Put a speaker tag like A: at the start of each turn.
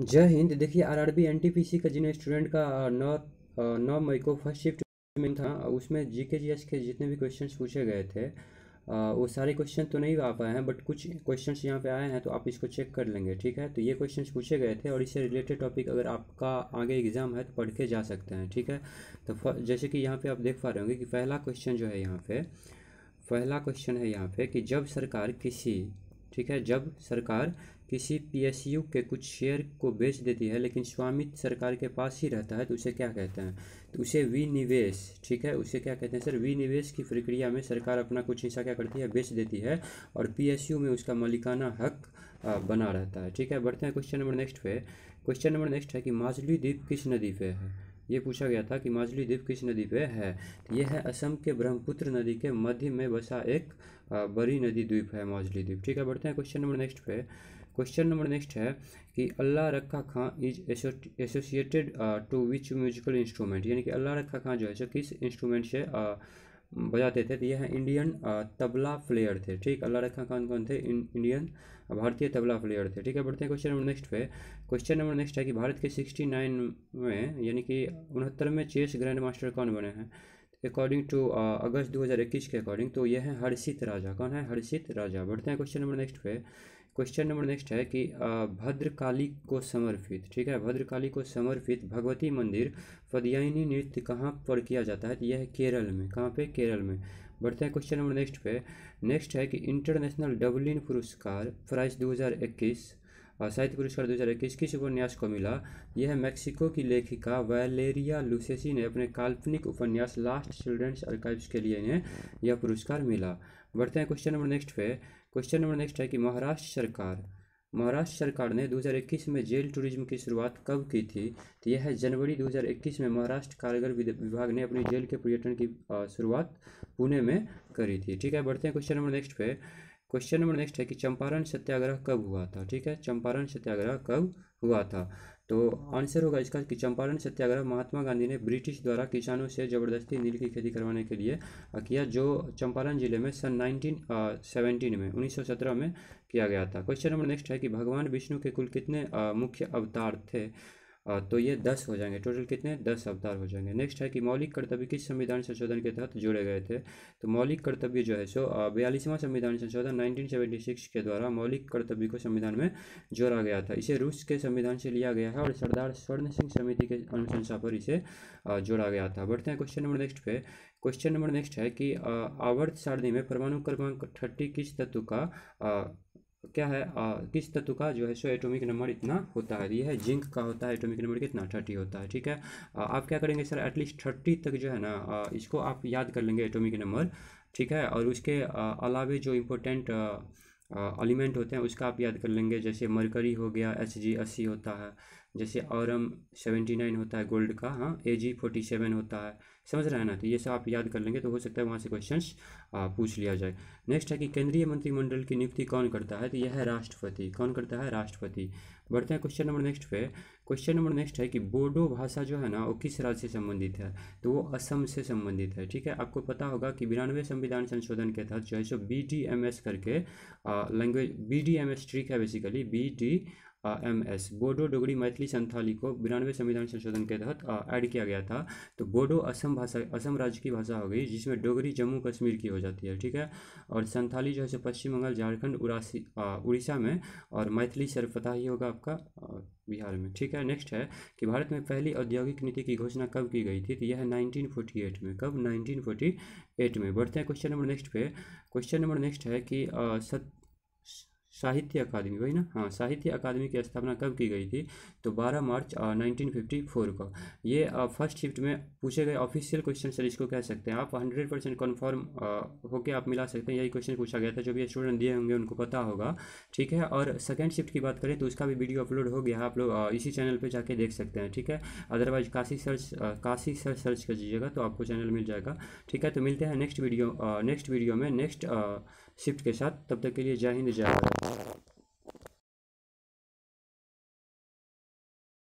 A: जय हिंद देखिए RRB NTPC का जिन स्टूडेंट का नौ नौ मई को फर्स्ट शिफ्ट में था उसमें जीके जीएस के जितने भी क्वेश्चन पूछे गए थे वो सारे क्वेश्चन तो नहीं आ पाए हैं बट कुछ क्वेश्चन यहाँ पे आए हैं तो आप इसको चेक कर लेंगे ठीक है तो ये क्वेश्चन पूछे गए थे और इससे रिलेटेड टॉपिक अगर आपका आगे एग्जाम है तो पढ़ के जा सकते हैं ठीक है तो जैसे कि यहाँ पे आप देख पा रहे होंगे कि पहला क्वेश्चन जो है यहाँ पे पहला क्वेश्चन है यहाँ पे कि जब सरकार किसी ठीक है जब सरकार किसी पीएसयू के कुछ शेयर को बेच देती है लेकिन स्वामित्व सरकार के पास ही रहता है तो उसे क्या कहते हैं तो उसे विनिवेश ठीक है उसे क्या कहते हैं सर विनिवेश की प्रक्रिया में सरकार अपना कुछ हिस्सा क्या करती है बेच देती है और पीएसयू में उसका मालिकाना हक बना रहता है ठीक है बढ़ते हैं क्वेश्चन नंबर नेक्स्ट पे क्वेश्चन नंबर नेक्स्ट है कि माजली द्वीप किस नदी पे है ये पूछा गया था कि माजली द्वीप किस नदी पे है तो यह है असम के ब्रह्मपुत्र नदी के मध्य में बसा एक बड़ी नदी द्वीप है माजली द्वीप ठीक है बढ़ते हैं क्वेश्चन नंबर नेक्स्ट पे क्वेश्चन नंबर नेक्स्ट है कि Allah Rakha Khan is associated to which musical instrument यानी कि अल्लाह रखा खां जो है सो किस इंस्ट्रूमेंट से uh, बजाते थे तो यह इंडियन uh, तबला प्लेयर थे ठीक अल्लाह रखा खान कौन थे इंडियन भारतीय तबला प्लेयर थे ठीक है बढ़ते हैं क्वेश्चन नंबर नेक्स्ट पे क्वेश्चन नंबर नेक्स्ट है कि भारत के सिक्सटी नाइन में यानी कि उनहत्तर में चेस ग्रैंड मास्टर कौन बने हैं अकॉर्डिंग टू uh, अगस्त इक्कीस के अकॉर्डिंग तो यह है हर्षित राजा कौन है हर्षित राजा बढ़ते हैं क्वेश्चन नंबर नेक्स्ट पे क्वेश्चन नंबर नेक्स्ट है कि भद्रकाली को समर्पित ठीक है भद्रकाली को समर्पित भगवती मंदिर पदयायनी नृत्य कहाँ पर किया जाता है तो यह केरल में कहाँ पे केरल में बढ़ते हैं क्वेश्चन नंबर नेक्स्ट पे नेक्स्ट है कि इंटरनेशनल डबलिन पुरस्कार प्राइज 2021 साहित्य पुरस्कार दो इक्कीस किस उपन्यास को मिला यह मैक्सिको की लेखिका वैलेरिया लुसेसी ने अपने काल्पनिक उपन्यास लास्ट चिल्ड्रंस आर्काइव्स के लिए इन्हें यह पुरस्कार मिला बढ़ते हैं क्वेश्चन नंबर नेक्स्ट पे क्वेश्चन नंबर नेक्स्ट है कि महाराष्ट्र सरकार महाराष्ट्र सरकार ने 2021 में जेल टूरिज्म की शुरुआत कब की थी तो यह है जनवरी 2021 में महाराष्ट्र कारगर विभाग ने अपनी जेल के पर्यटन की शुरुआत पुणे में करी थी ठीक है बढ़ते हैं क्वेश्चन नंबर नेक्स्ट पे क्वेश्चन नंबर नेक्स्ट है कि चंपारण सत्याग्रह कब हुआ था ठीक है चंपारण सत्याग्रह कब हुआ था तो आंसर होगा इसका कि चंपारण सत्याग्रह महात्मा गांधी ने ब्रिटिश द्वारा किसानों से ज़बरदस्ती नील की खेती करवाने के लिए किया जो चंपारण जिले में सन नाइनटीन सेवेंटीन में 1917 में किया गया था क्वेश्चन नंबर नेक्स्ट है कि भगवान विष्णु के कुल कितने मुख्य अवतार थे तो ये दस हो जाएंगे टोटल कितने दस अवतार हो जाएंगे नेक्स्ट है कि मौलिक कर्तव्य किस संविधान संशोधन के तहत जोड़े गए थे तो मौलिक कर्तव्य जो है सो बयालीसवां संविधान संशोधन सिक्स के द्वारा मौलिक कर्तव्य को संविधान में जोड़ा गया था इसे रूस के संविधान से लिया गया है और सरदार स्वर्ण सिंह समिति के अनुशंसा पर इसे जोड़ा गया था बढ़ते हैं क्वेश्चन नंबर नेक्स्ट पे क्वेश्चन नंबर नेक्स्ट है कि आवर्त सारणी में परमाणु क्रमांक थर्टी किस तत्व का क्या है आ, किस तत्व का जो है सो एटॉमिक नंबर इतना होता है यह है जिंक का होता है एटॉमिक नंबर कितना थर्टी होता है ठीक है आ, आप क्या करेंगे सर एटलीस्ट थर्टी तक जो है ना आ, इसको आप याद कर लेंगे एटॉमिक नंबर ठीक है और उसके अलावे जो इम्पोर्टेंट एलिमेंट होते हैं उसका आप याद कर लेंगे जैसे मरकरी हो गया एच जी अस्सी होता है जैसे औरम सेवेंटी नाइन होता है गोल्ड का हाँ ए जी फोर्टी सेवन होता है समझ रहे हैं ना तो ये सब आप याद कर लेंगे तो हो सकता है वहाँ से क्वेश्चन पूछ लिया जाए नेक्स्ट है कि केंद्रीय मंत्रिमंडल की नियुक्ति कौन करता है तो यह है राष्ट्रपति कौन करता है राष्ट्रपति बढ़ते हैं क्वेश्चन नंबर नेक्स्ट पे क्वेश्चन नंबर नेक्स्ट है कि बोडो भाषा जो है ना वो किस राज्य से संबंधित है तो वो असम से संबंधित है ठीक है आपको पता होगा कि बिरानवे संविधान संशोधन के तहत जो है सो बी डी एम एस करके language B D M S trick है basically B D M S Bodo Dogri Maithili Santhali को बिरानवे संविधान संशोधन के तहत ऐड किया गया था तो बोडो असम भाषा असम राज्य की भाषा हो गई जिसमें डोगरी जम्मू कश्मीर की हो जाती है ठीक है और संथाली जो है पश्चिम बंगाल झारखंड उड़ासी उड़ीसा में और मैथिली सर्वपता ही होगा आपका बिहार में ठीक है नेक्स्ट है कि भारत में पहली औद्योगिक नीति की घोषणा कब की गई थी तो यह है 1948 में कब 1948 में बढ़ते हैं क्वेश्चन नंबर नेक्स्ट पे क्वेश्चन नंबर नेक्स्ट है कि सत साहित्य अकादमी वही ना हाँ साहित्य अकादमी की स्थापना कब की गई थी तो 12 मार्च 1954 को ये फर्स्ट शिफ्ट में पूछे गए ऑफिशियल क्वेश्चन सर इसको कह सकते हैं आप 100 परसेंट कन्फर्म होकर आप मिला सकते हैं यही क्वेश्चन पूछा गया था जो भी स्टूडेंट दिए होंगे उनको पता होगा ठीक है और सेकेंड शिफ्ट की बात करें तो उसका भी वीडियो अपलोड हो गया आप लोग इसी चैनल पर जाके देख सकते हैं ठीक है otherwise Kashi search Kashi sir search कर दीजिएगा तो आपको चैनल मिल जाएगा ठीक है तो मिलते हैं नेक्स्ट वीडियो नेक्स्ट वीडियो में नेक्स्ट शिफ्ट के साथ तब तक के लिए जय हिंद जय भारत Thank you.